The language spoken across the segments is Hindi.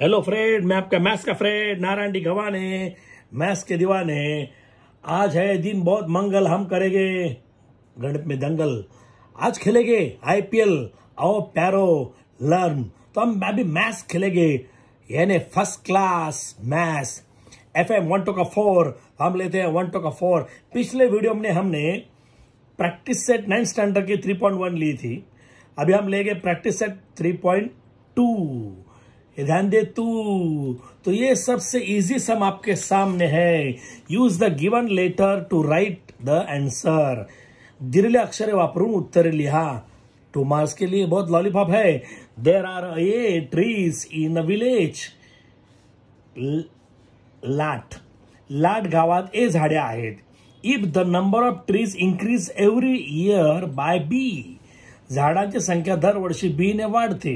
हेलो फ्रेंड मैं आपका मैथ्स का friend Narayan D Gawane maths के दीवाने आज है दिन बहुत मंगल हम करेंगे गणित में दंगल आज खेलेंगे आईपीएल आओ पैरो लर्न तो हम अभी मैथ्स खेलेंगे यानी first class maths F M one two का फोर हम लेते हैं वन टू का फोर पिछले वीडियो में हमने प्रैक्टिस सेट नाइन्थ स्टैंडर्ड की थ्री पॉइंट वन ली थी अभी हम ले practice set three point two ध्यान दे तू तो ये सबसे इजी सम आपके सामने है use the given letter to write the answer दिलेले अक्षरे वापरू उत्तर लिहा टू मार्क्स के लिए बहुत लॉलीपॉप है there are A trees in a village लाट लाट गावात ए झाडे आहेत if the number of trees increase every year by B झाडांची संख्या दरवर्षी ने वाढते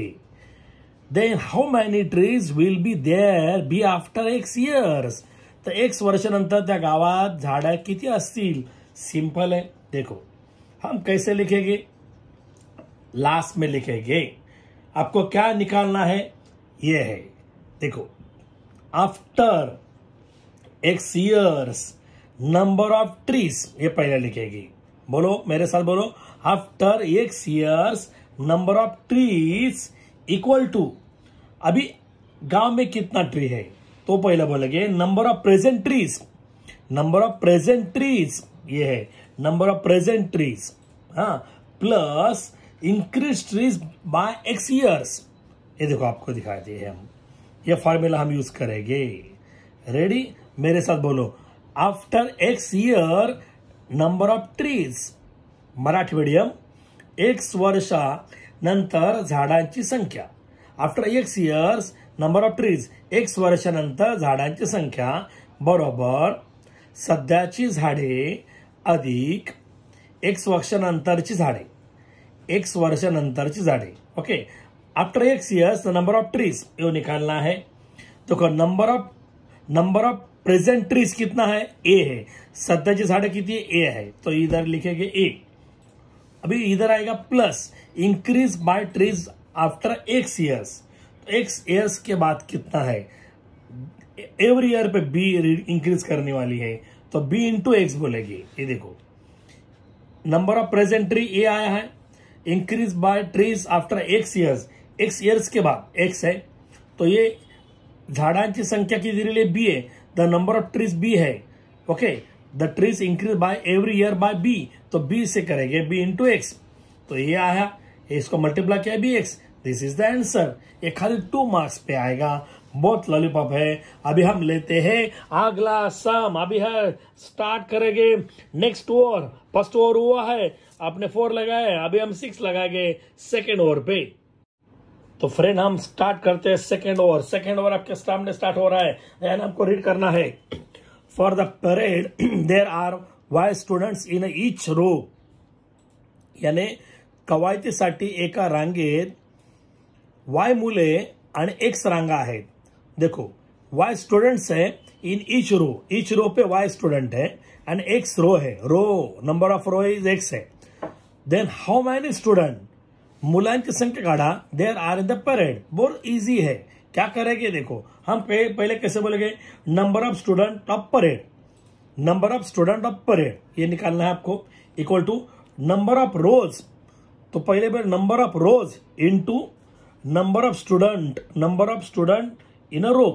then how many trees will be there B after x years तर एक्स वर्षानंतर त्या गावात झाडं किती असतील सिंपल है देखो हम कैसे लिखेंगे लास्ट में लिखेंगे आपको क्या निकालना है ये है देखो after x years number of trees ये पहले लिखेगी बोलो मेरे साथ बोलो after x years number of trees equal to अभी गांव में कितना ट्री है तो पहला बोलेंगे number of present trees number of present trees ये है नंबर ऑफ प्रेजेंट ट्रीज हाँ plus increase trees by x years ये देखो आपको दिखा दिए हम ये फॉर्मूला हम यूज करेंगे रेडी मेरे साथ बोलो after x year number of trees Marathi medium x वर्षा नंतर झाडांची संख्या after x years number of trees x वर्षानंतर झाडांची संख्या बरोबर सध्याची झाडे अधिक एक्स वर्षानंतरची झाडे एक्स वर्षानंतरची झाडे okay after x years number of trees यो निकालना है तो number of number of present trees कितना है ए है सध्याची झाडे किती ए है तो इधर लिखेंगे एक अभी इधर आएगा plus increase by trees after x years x years के बाद कितना है एवरी ईयर पे बी इंक्रीज करने वाली है तो बी इंटू एक्स बोलेगी ये देखो number of present tree A आया है increase by trees after x years x years के बाद एक्स है तो ये झाड़ा की संख्या किती दिलेली बी है the number of trees B है okay the trees increase by every year by B तो बी से करेंगे बी इंटू एक्स तो ये आया इसको मल्टीप्लाई किया B x this is the answer ये खाली टू मार्क्स पे आएगा बहुत लॉलीपॉप है अभी हम लेते हैं अगला सम अभी है स्टार्ट करेंगे नेक्स्ट ओवर फर्स्ट ओवर हुआ है आपने फोर लगाए अभी हम सिक्स लगाएंगे सेकेंड ओवर पे तो फ्रेंड हम स्टार्ट करते हैं सेकेंड ओवर सेकेंड ओवर आपके सामने स्टार्ट हो रहा है एंड हमको रीड करना है For the parade, there are Y students in each row याने कवायतीसाठी एका रांगेत वाय मुले एक्स रांगा आहेत देखो वाय स्टूडेंट्स है इन ईच रो ईच रो पे वाई स्टूडेंट है एंड एक्स रो है row number of row is x है देन हाउ मैनी स्टूडेंट मुला संख्या काढा there are in the parade बोर इजी है क्या करेंगे देखो हम पे, पहले कैसे बोलेंगे number of student of per head number of student of per head ये निकालना है आपको equal to number of rows तो पहले बार number of rows into number of student number of student in a row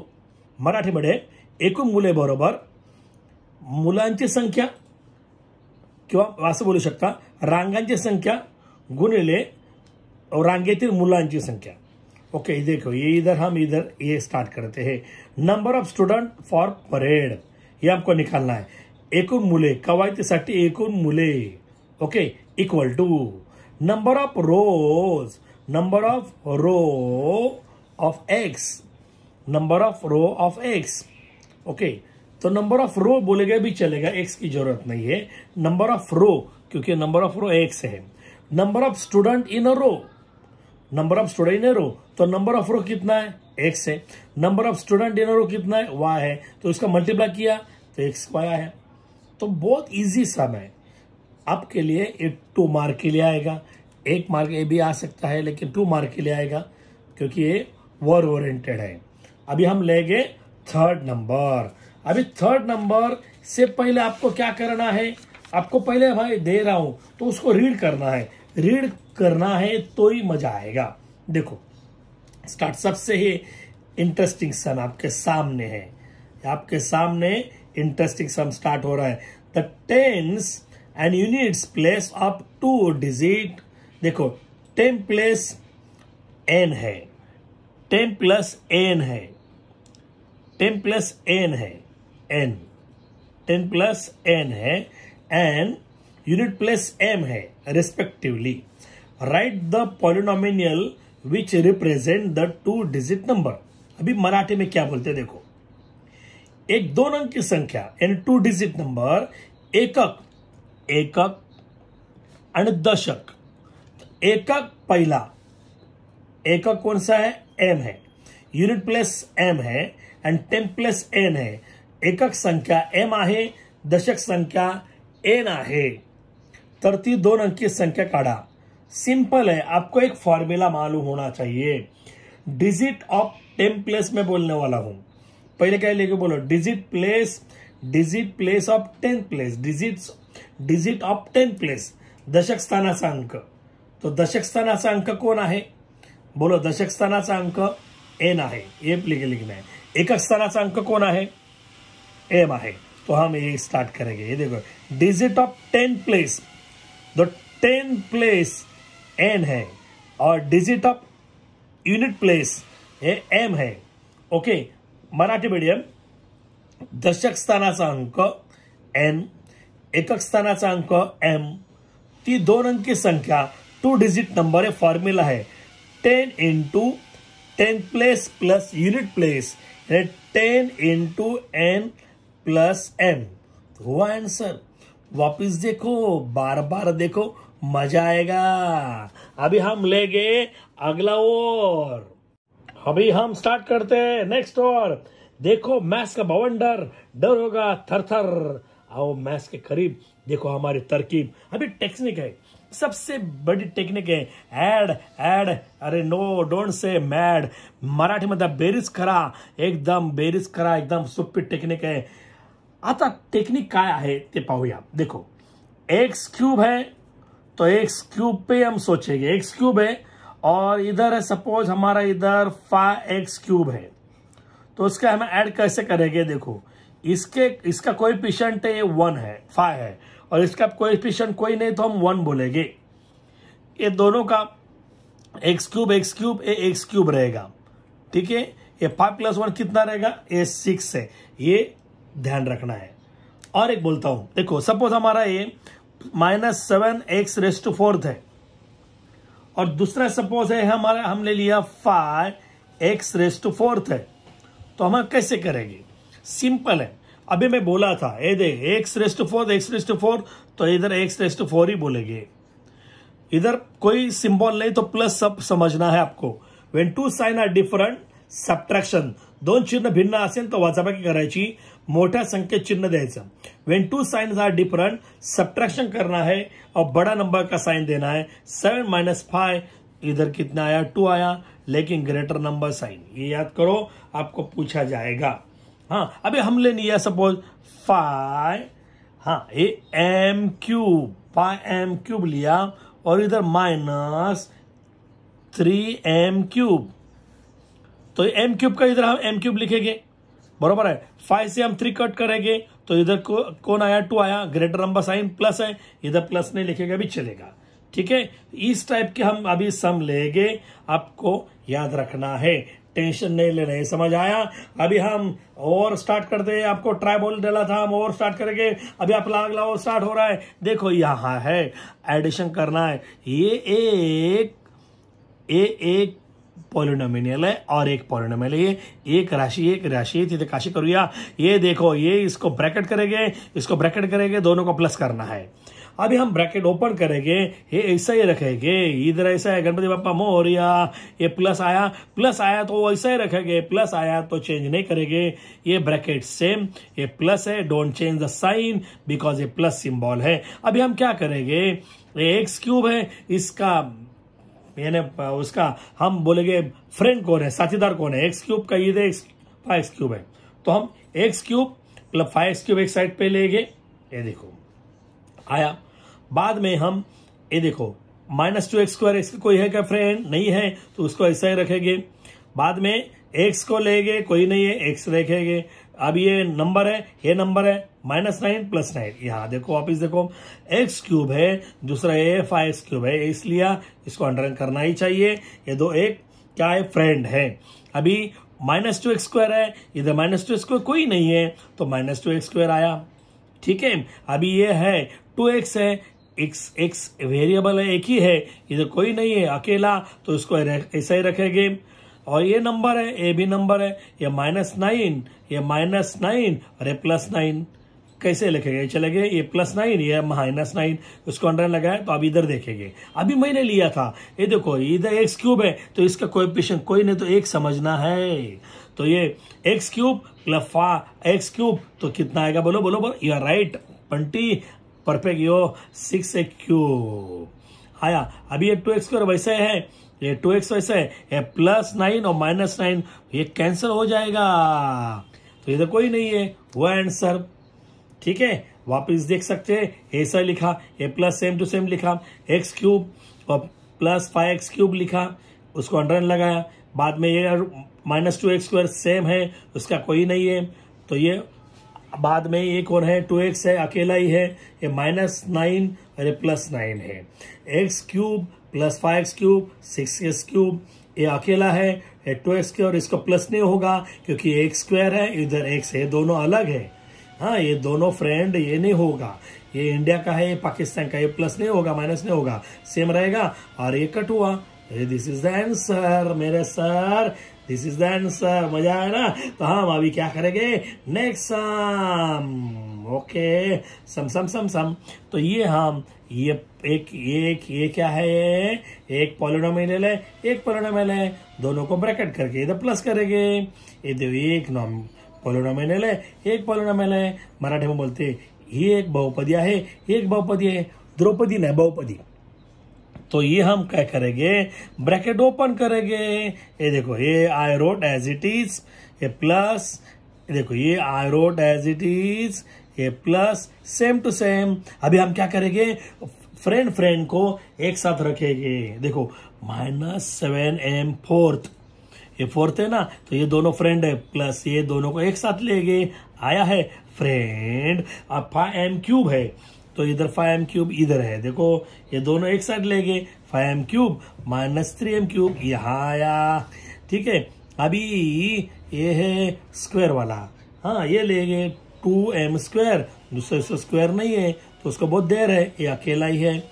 मध्ये एकूण मुले बरोबर मुलांची संख्या किंवा असं बोलू शकता रांगांची संख्या गुणिले रांगेतील मुलांची संख्या ओके okay, देखो ये इधर हम इधर ये स्टार्ट करते हैं number of student for parade ये आपको निकालना है एक मुले साठी एक मुले okay equal to number of rows number of row of x number of row of x okay तो नंबर ऑफ रो बोलेगा भी चलेगा एक्स की जरूरत नहीं है नंबर ऑफ रो क्योंकि नंबर ऑफ रो एक्स है number of student in a row number of student in row तो नंबर ऑफ रो कितना है एक्स है number of student in row कितना है वाई है तो इसका मल्टीप्लाई किया तो एक्स वाया है तो बहुत इजी सम है आपके लिए ये टू मार्क के लिए आएगा एक मार्क ये भी आ सकता है लेकिन टू मार्क के लिए आएगा क्योंकि ये वर ओरिएंटेड है अभी हम लेंगे थर्ड नंबर अभी थर्ड नंबर से पहले आपको क्या करना है आपको पहले भाई दे रहा हूं तो उसको रीड करना है रीड करना है तो ही मजा आएगा देखो स्टार्ट सबसे ही इंटरेस्टिंग सन आपके सामने है आपके सामने इंटरेस्टिंग सम स्टार्ट हो रहा है the tens and units place up to digit देखो टेन प्लस एन है टेन प्लस एन है टेन प्लस एन है एन टेन प्लस एन है एंड यूनिट प्लस एम है respectively right the polynomial which represent the two digit number अभी मराठी में क्या बोलते देखो एक दोन अंक की संख्या यानी टू डिजिट नंबर एकक एकक दशक एकक पहला एकक कौन सा है एम है यूनिट प्लस एम है एंड टेन प्लस एन है एकक संख्या एम आहे दशक संख्या एन आहे तर ती दोन अंकी संख्या काढा सिंपल है आपको एक फॉर्मूला मालूम होना चाहिए डिजिट ऑफ टेम प्लेस में बोलने वाला हूं पहले क्या लेके बोलो digit place digit place of tenth place digit digit of tenth place दशक स्थानाचा अंक तो दशक स्थानाचा अंक कोण आहे बोलो दशक स्थानाचा अंक एन आहे एम लिखना है एकक स्थानाचा अंक कोण आहे एम आहे तो हम ये स्टार्ट करेंगे ये देखो digit of ten place the ten place n है और डिजिट ऑफ यूनिट प्लेस हे एम है ओके मराठी मीडियम दशक स्थानाचा अंक एन एकक स्थानाचा अंक एम ती दोन अंकी संख्या टू डिजिट नंबर है फॉर्म्यूला है ten into ten place plus unit place ten into n plus m हुआ आंसर वापिस देखो बार बार देखो मजा आएगा अभी हम लेंगे अगला ओवर अभी हम स्टार्ट करते हैं नेक्स्ट ओवर देखो मैच का भवन डर होगा थर थर आओ मैच के करीब देखो हमारी तरकीब अभी टेक्निक है सबसे बड़ी टेक्निक है एड एड अरे no don't say mad Marathi मतलब बेरिस करा एकदम बेरिस करा एकदम सुपी टेक्निक है आता टेक्निक का है ते पाहूया देखो एक्स क्यूब है तो एक्स क्यूब पे हम सोचेंगे एक्स क्यूब है और इधर है सपोज हमारा इधर फा एक्स क्यूब है तो उसका हम ऐड कैसे करेंगे देखो इसके इसका कोई पिशेंट है वन है फा है और इसका कोई पिशेंट कोई नहीं तो हम वन बोलेंगे ये दोनों का एक्स क्यूब एक्स क्यूब ए एक्स क्यूब रहेगा ठीक है ये फाइव प्लस वन कितना रहेगा ए सिक्स है ये ध्यान रखना है और एक बोलता हूं देखो सपोज हमारा ये minus seven x raised to fourth है और दूसरा सपोज है हमारा हमने लिया five x raised to fourth है तो हम कैसे करेंगे सिंपल है अभी मैं बोला था ये देख x raised fourth x raised four तो इधर एक्स रेस्ट फोर ही बोलेंगे इधर कोई सिंबल नहीं तो प्लस सब समझना है आपको when two sign are different subtraction दोन चिन्ह भिन्न असेल तर वजाबाकी कराएगी मोटा संख्य चिन्ह दयाच when two signs are different subtraction करना है और बड़ा नंबर का साइन देना है सेवन माइनस फाइव इधर कितना आया टू आया लेकिन ग्रेटर नंबर साइन ये याद करो आपको पूछा जाएगा हाँ अभी हमने लिया सपोज फाइव हाँ ये m cube five m cube लिया और इधर माइनस थ्री एम क्यूब तो एम क्यूब का इधर हम एम क्यूब लिखेंगे बरोबर है फाइव से हम थ्री कट करेंगे तो इधर को, कौन आया टू आया ग्रेटर नंबर साइन प्लस है इधर प्लस नहीं लिखेगा अभी चलेगा ठीक है इस टाइप के हम अभी सम लेंगे आपको याद रखना है टेंशन नहीं ले रहे समझ आया अभी हम और स्टार्ट करते हैं आपको ट्राई बोल डाला था हम और स्टार्ट करेंगे अभी आप लाग लाओ स्टार्ट हो रहा है देखो यहां है एडिशन करना है ये एक ए एक पॉलिनोमिनियल है और एक पॉलिनोमियल है ये एक राशि एक राशि थी काशी करूया ये देखो ये इसको ब्रैकेट करेंगे इसको ब्रैकेट करेंगे दोनों को प्लस करना है अभी हम ब्रैकेट ओपन करेंगे ये ऐसा ही रखेंगे इधर ऐसा है गणपति बापा मोरिया ये प्लस आया प्लस आया तो ऐसा ही रखेंगे प्लस आया तो चेंज नहीं करेंगे ये ब्रैकेट सेम ये प्लस है don't change the sign because ये प्लस सिंबल है अभी हम क्या करेंगे एक्स क्यूब है इसका यानी उसका हम बोलेंगे फ्रेंड कौन है साथीदार कौन है एक्स क्यूब का ये थे एक्स फाइव एक्स क्यूब है तो हम एक्स क्यूब मतलब फाइव एक्स क्यूब एक साइड पे ले गए ये देखो आया बाद में हम ये देखो minus two x square x कोई है क्या फ्रेंड नहीं है तो उसको ऐसा ही रखेंगे बाद में एक्स को लेंगे कोई नहीं है एक्स रखेंगे अब ये नंबर है ये नंबर है माइनस नाइन प्लस नाइन यहाँ देखो वापिस देखो एक्स क्यूब है दूसरा ए फाइव एक्स क्यूब है इसलिए इसको अंडरन करना ही चाहिए ये दो एक क्या है फ्रेंड है अभी माइनस टू एक्स स्क्वायर है इधर माइनस टू स्क्वायर कोई नहीं है तो माइनस टू एक्स स्क्वायर आया ठीक है अभी ये है टू एक्स है एक्स एक्स वेरिएबल है एक ही है इधर कोई नहीं है अकेला तो इसको ऐसा ही रखेंगे और ये नंबर है ए भी नंबर है ये माइनस नाइन ये माइनस नाइन और ये प्लस नाइन कैसे लिखेंगे चलेंगे ये प्लस नाइन ये माइनस नाइन उसको अंडर लगाया तो आप इधर देखेंगे अभी मैंने लिया था ये देखो इधर एक्स क्यूब है तो इसका कोई कोएफिशिएंट कोई नहीं तो एक समझना है तो ये एक्स क्यूब प्लस फा एक्स क्यूब तो कितना आएगा बोलो बोलो बोलो यू आर राइट पंटी परफेक्ट यो सिक्स ए क्यूब आया अभी ये टू एक्स क्यूर वैसे है ये टू एक्स वैसे है प्लस नाइन और माइनस नाइन ये कैंसिल हो जाएगा तो ये तो कोई नहीं है वो आंसर ठीक है वापस देख सकते हैं ऐसा लिखा a plus same to same लिखा एक्स क्यूब और प्लस फाइव एक्स क्यूब लिखा उसको अंडरन लगाया बाद में ये minus two x square same है उसका कोई नहीं है तो ये बाद में एक और है टू एक्स है अकेला ही है ये माइनस नाइन और ये प्लस नाइन है x cube plus five x cube six x cube ये अकेला है टू एक्स के और इसका प्लस नहीं होगा क्योंकि एक स्क्वायर है इधर एक्स है दोनों अलग है हाँ ये दोनों फ्रेंड ये नहीं होगा ये इंडिया का है ये पाकिस्तान का ये प्लस नहीं होगा माइनस नहीं होगा सेम रहेगा और ये कट हुआ दिस इज द आंसर मेरे sir this is the answer मजा आया ना तो हाँ, हम अभी क्या करेंगे नेक्स्ट ओके सम सम सम सम तो ये हम ये एक ये एक ये क्या है एक पॉलिनोमियल है एक पॉलिनोमियल है दोनों को ब्रैकेट करके इधर प्लस करेंगे ये देखो एक नॉम पॉलिनोमियल है एक पॉलिनोमियल है मराठी में बोलते ये एक बहुपदी है एक बहुपदी है द्रौपदी नहीं बहुपदी तो ये हम क्या करेंगे ब्रैकेट ओपन करेंगे ये देखो ये I wrote as it is ये प्लस देखो ये I wrote as it is a plus same to same अभी हम क्या करेंगे फ्रेंड फ्रेंड को एक साथ रखेंगे देखो माइनस सेवन एम फोर्थ ये फोर्थ है ना तो ये दोनों फ्रेंड है प्लस ये दोनों को एक साथ ले गए आया है फ्रेंड अब फाइव एम क्यूब है तो इधर फाइव एम क्यूब इधर है देखो ये दोनों एक साथ ले गए five m cube minus three m cube यहाँ आया ठीक है अभी ये है स्क्वायर वाला हाँ ये ले गए टू एम स्क्वायर दूसरा इसका स्क्वायर नहीं है तो उसका बहुत देर है ये अकेला ही है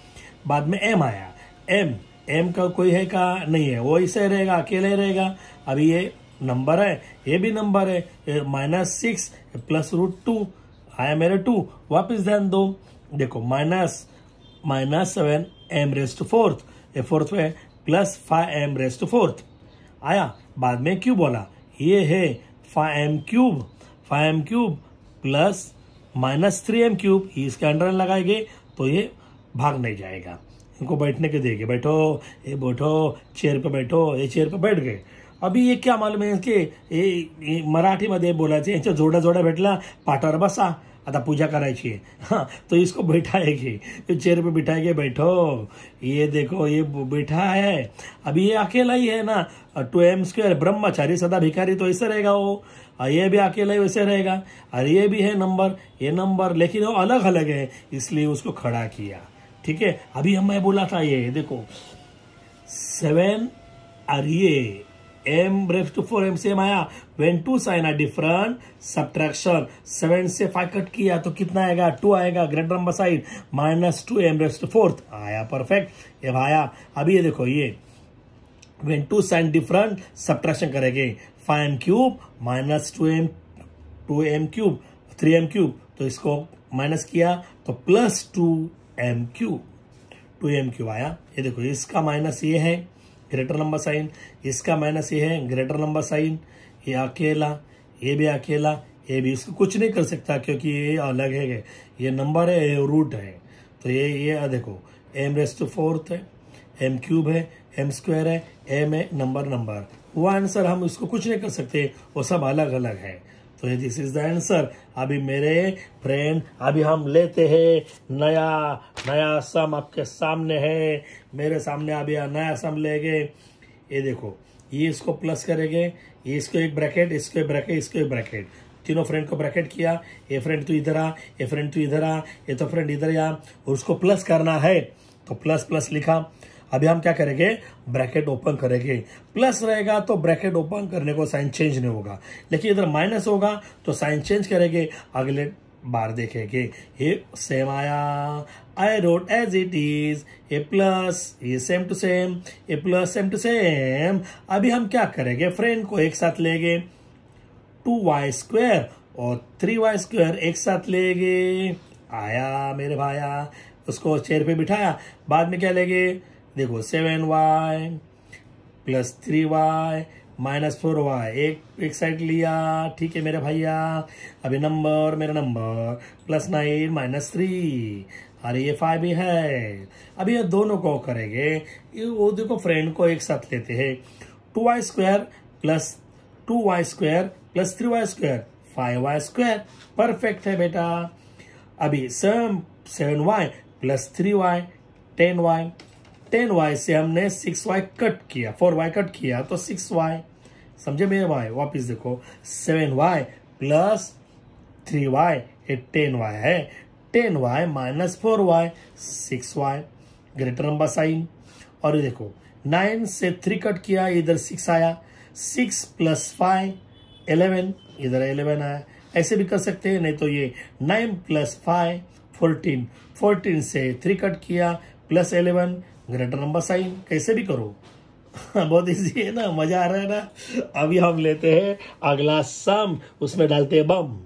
बाद में एम आया एम एम का कोई है का नहीं है वो ऐसे रहेगा अकेले रहेगा अभी ये नंबर है ये भी नंबर है minus six plus root two आया मेरे टू वापस ध्यान दो देखो minus minus seven m raised fourth ये फोर्थ है plus five m raised fourth आया बाद में क्यों बोला ये है five m cube five m cube plus minus three m cube e इसके अंडर लगाएंगे तो ये भाग नहीं जाएगा इनको बैठने के देंगे बैठो ये बैठो चेयर पे बैठो ये चेयर पे बैठ गए अभी ये क्या मालूम है इसके मराठी में बोला यांच्या जोड़ा जोड़ा भेटला पाटर बसा आता पूजा करायची चाहिए हाँ तो इसको बैठाएगी तो चेयर पे बिठा के बैठो ये देखो ये बैठा है अभी ये अकेला ही है ना टू एम स्क्र ब्रह्मचारी सदा भिखारी तो ऐसे रहेगा वो ये भी अकेला ही वैसे रहेगा और ये भी है नंबर ये नंबर लेकिन वो अलग अलग है इसलिए उसको खड़ा किया ठीक है अभी हमें बोला था ये देखो सेवन और ये m raised to 4 m same आया when two sign are different subtraction 7 से 5 कट किया तो कितना आएगा 2 आएगा greater number sign minus two m raised to fourth आया परफेक्ट ये आया अभी ये देखो ये when two sign different subtraction करेंगे 5m cube minus two m two m cube three m cube तो इसको माइनस किया तो plus two m cube two m cube आया ये देखो इसका माइनस ये है ग्रेटर नंबर साइन इसका माइनस ये है ग्रेटर नंबर साइन ये अकेला ये भी अकेला ये भी इसको कुछ नहीं कर सकता क्योंकि ये अलग है ये नंबर है ये रूट है तो ये ये देखो एम रेस्ट फोर्थ है एम क्यूब है एम स्क्वायर है एम है नंबर नंबर वो आंसर हम इसको कुछ नहीं कर सकते वो सब अलग अलग है तो ये दिस इज द आंसर अभी मेरे फ्रेंड अभी हम लेते हैं नया नया सम आपके सामने है मेरे सामने अभी नया सम ले गए ये देखो ये इसको प्लस करेंगे ये इसको एक ब्रैकेट इसको एक ब्रैकेट इसको एक ब्रैकेट तीनों फ्रेंड को ब्रैकेट किया ये फ्रेंड तू तो इधर आ ये फ्रेंड तू तो इधर आ ये तो फ्रेंड इधर आ और उसको प्लस करना है तो प्लस प्लस लिखा अभी हम क्या करेंगे ब्रैकेट ओपन करेंगे प्लस रहेगा तो ब्रैकेट ओपन करने को साइन चेंज नहीं होगा लेकिन इधर माइनस होगा तो साइन चेंज करेंगे अगले बार देखेंगे ये सेम आया I wrote as it is a plus ये same to same a plus same to same अभी हम क्या करेंगे फ्रेंड को एक साथ लेंगे टू वाई स्क्वेयर और थ्री वाई स्क्वेयर एक साथ लेंगे आया मेरे भाया उसको चेयर पे बिठाया बाद में क्या लेंगे देखो seven y plus three y minus four y एक एक साइड लिया ठीक है मेरे भैया अभी नंबर मेरा number plus nine minus three अरे ये फाइव ही है अभी ये दोनों को करेंगे वो देखो फ्रेंड को एक साथ लेते हैं two y square plus two y square plus three y square five y square perfect है बेटा अभी seven seven y plus three y ten y ten y से हमने सिक्स वाई कट किया फोर वाई कट किया तो सिक्स वाई समझे मेरे भाई वापिस देखो seven y plus three y ये टेन वाई है ten y minus four y six y greater number sign और ये देखो नाइन से थ्री कट किया इधर सिक्स आया सिक्स प्लस फाइव एलेवन इधर एलेवन आया ऐसे भी कर सकते हैं नहीं तो ये nine plus five fourteen fourteen से थ्री कट किया plus eleven greater number sign कैसे भी करो बहुत इजी है ना मजा आ रहा है ना अभी हम लेते हैं अगला सम उसमें डालते हैं बम